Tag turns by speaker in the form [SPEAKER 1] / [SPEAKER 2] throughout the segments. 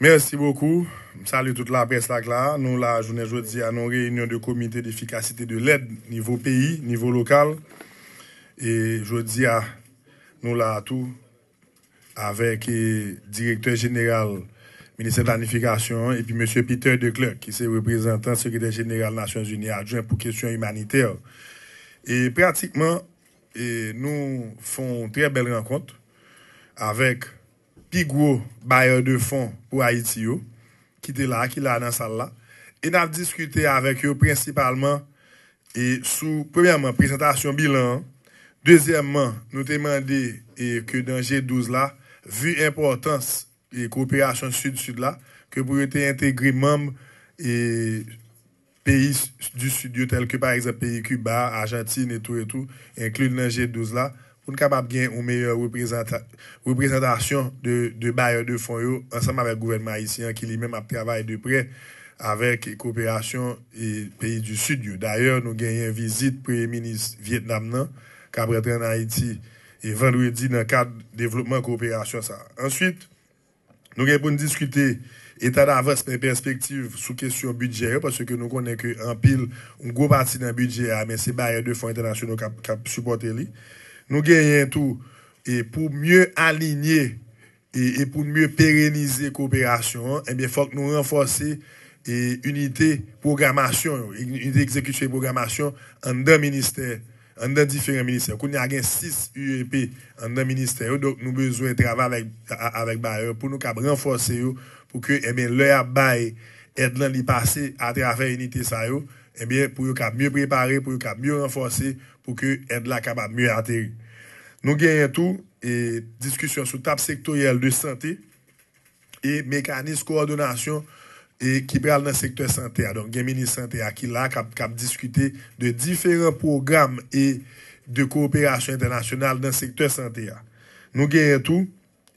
[SPEAKER 1] Merci beaucoup. Salut toute la presse là, Nous, la journée jeudi, à nos réunions de comité d'efficacité de l'aide, niveau pays, niveau local. Et jeudi, à, nous, là, tout, avec le directeur général ministère de planification et puis M. Peter Declerc, qui est représentant secrétaire général des Nations Unies adjoint pour questions humanitaires. Et pratiquement, nous font très belle rencontre avec pi gwo bayer de fon pou Haiti yo, ki te la, ki la nan sal la, e nan diskute avek yo principalman, e sou, premanman, presentasyon bilan, dezyanman, nou temande e, ke dan G12 la, vu importans e koopirasyon sud-sud la, ke pou rete integri mamb, e peyi du sud yo tel ke par exemple, e ku ba, ajatin etou etou, e klou nan G12 la, pou nou kapap gen ou meyè reprezentasyon de bayan de fon yo ansanm avèk gouvenman isi, an ki li mèm ap travay de prè avèk kooperasyon peyi du sud yo. D'ayèr, nou genyen vizit pou yè minis Vietnam nan, kabretè nan Haiti, e vèl wè di nan kade devlopman kooperasyon sa. Answit, nou genyen pou nou diskute etan avès mè perspektiv sou kesyon budjè, pasè ke nou konè kè anpil un gwo bati nan budjè, amè se bayan de fon international kap supporte li. Nou genyen tou, pou mye alinye e pou mye perenize kooperasyon, e mwen fok nou renforsi unitè programmasyon, unitè ekzekutifè programmasyon an dan ministè, an dan diferent ministè. Kou ni agen 6 UEP an dan ministè yo, dok nou bezwen travè avèk baye yo, pou nou kap renforsi yo, pou ke mwen eh lèy ap baye et lan li pase atrafè unitè sa yo, eh e mwen pou yo kap mye preparè, pou yo kap mye renforsi yo, pou ke ed la kapat mye ateri. Nou gen yon tou, e diskusyon sou tap sektoriyel de sante, e mekanis koordonasyon, e kibral nan sektor sante a, don gemini sante a, ki la kap diskute de diferent program, e de kooperasyon internasyonal nan sektor sante a. Nou gen yon tou,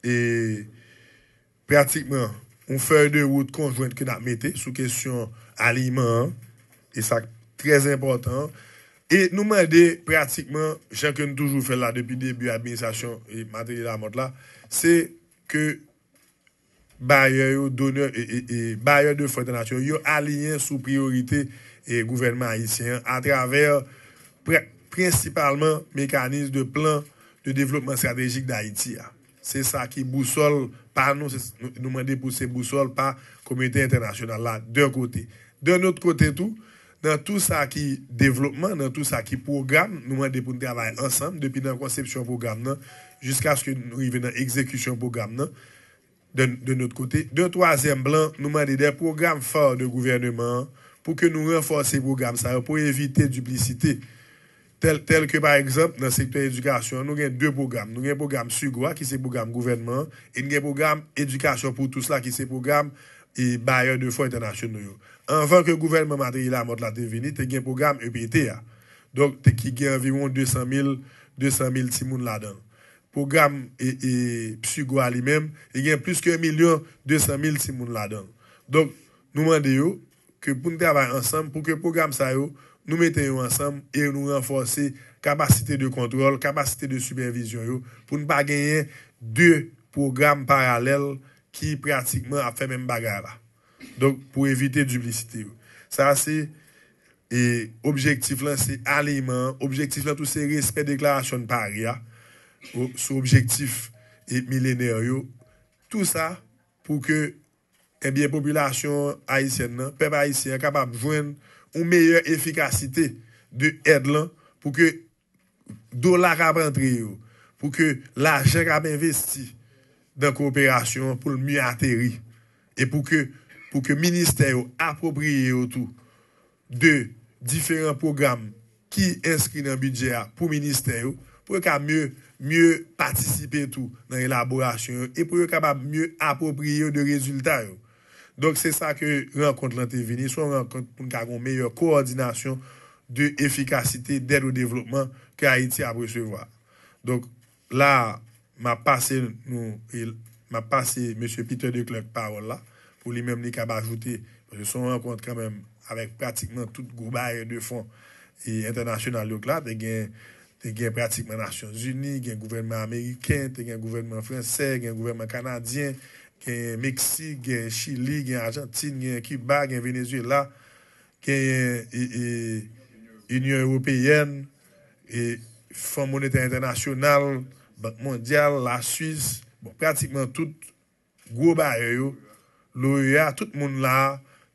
[SPEAKER 1] e pratikman, ou fey de wout konjwen ke nap mette, sou kesyon aliman an, e sa trez importan, E nouman de pratikman, chanke nou toujou fè la depi debi administasyon e materi la mot la, se ke baye yo doner e, e, e baye yo de fonds internasyon yo aliyen sou priorite e gouvernment Haitien a traver principalman mekanizm de plan de devlopman strategik d'Haiti ya. Se sa ki bousol, nouman de pou se bousol pa komite internasyon la, d'un kote. D'un not kote tou... nan tou sa ki devlopman, nan tou sa ki program, nou man deponte avay ansam, depi nan konsepsyon program nan, jiska skou nou ive nan ekzeksyon program nan, de not kote. De toazen blan, nou man ide program faw de gouvernement, pou ke nou renforse program sa, pou evite duplicite, tel ke par ekzamp nan sektor edukasyon, nou gen dwe program, nou gen program sugoa ki se program gouvernement, e nou gen program edukasyon pou tout sla ki se program, e bayan de fwa internasyon nou yo. anvan ke gouvenman madri la mot la devini, te gen program epite ya. Donk te ki gen environ 200.000, 200.000 timoun la donk. Program e, e psigo ali menm, te gen plus ke 1.200.000 timoun la donk. Donk nou mande yo, ke pou nou travay ansam, pou ke program sa yo, nou meten yo ansam, e nou renforsi kapasite de kontrol, kapasite de supervision yo, pou nou bagayen 2 program paralel ki pratikman ap fè men bagay la. Donk pou evite duplicite yo. Sa se objektif lan se aleyman, objektif lan tout se riske deklarasyon paria sou objektif et millenaryo. Tout sa pou ke ebyen eh populasyon aisyen nan, pep aisyen kapap jwen ou meyye efikasite de ed lan pou ke do la kap rentre yo. Pou ke la jen kap investi dan kooperasyon pou l'mi ateri. E pou ke pou ke minister yo apopriye yo tou de diferent program ki inskri nan budget ya pou minister yo, pou yo ka mye patisipe tou nan elaborasyon yo, e pou yo ka mab mye apopriye yo de rezultat yo. Donk se sa ke renkont lante vini, sou renkont pou nou ka goun meyye koordinasyon de efikasite, de dèd ou devlopman ki a iti aprechevwa. Donk la, m'a pase, m'a pase M. Peter de Klerk parol la, pou li mèm li kab ajoute, pou se son an kont kèmèm avèk pratikman tout gouba yon dè fon international yon klat, te gen pratikman Nasyons Uni, gen gouvernement Ameriken, te gen gouvernement Fransè, gen gouvernement Kanadyen, gen Meksi, gen Chili, gen Argentine, gen Kibar, gen Venezuela, gen Union Européenne, fon monéta international, bat mondial, la Suisse, bon pratikman tout gouba yon lor yo a tout moun la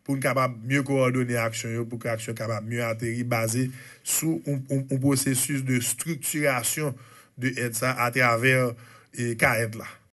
[SPEAKER 1] pou n kapab myo kor donye aksyon yo, pou ki aksyon kapab myo ateri, baze sou un prosesus de strukturasyon de etsa a traver eh, ka etla.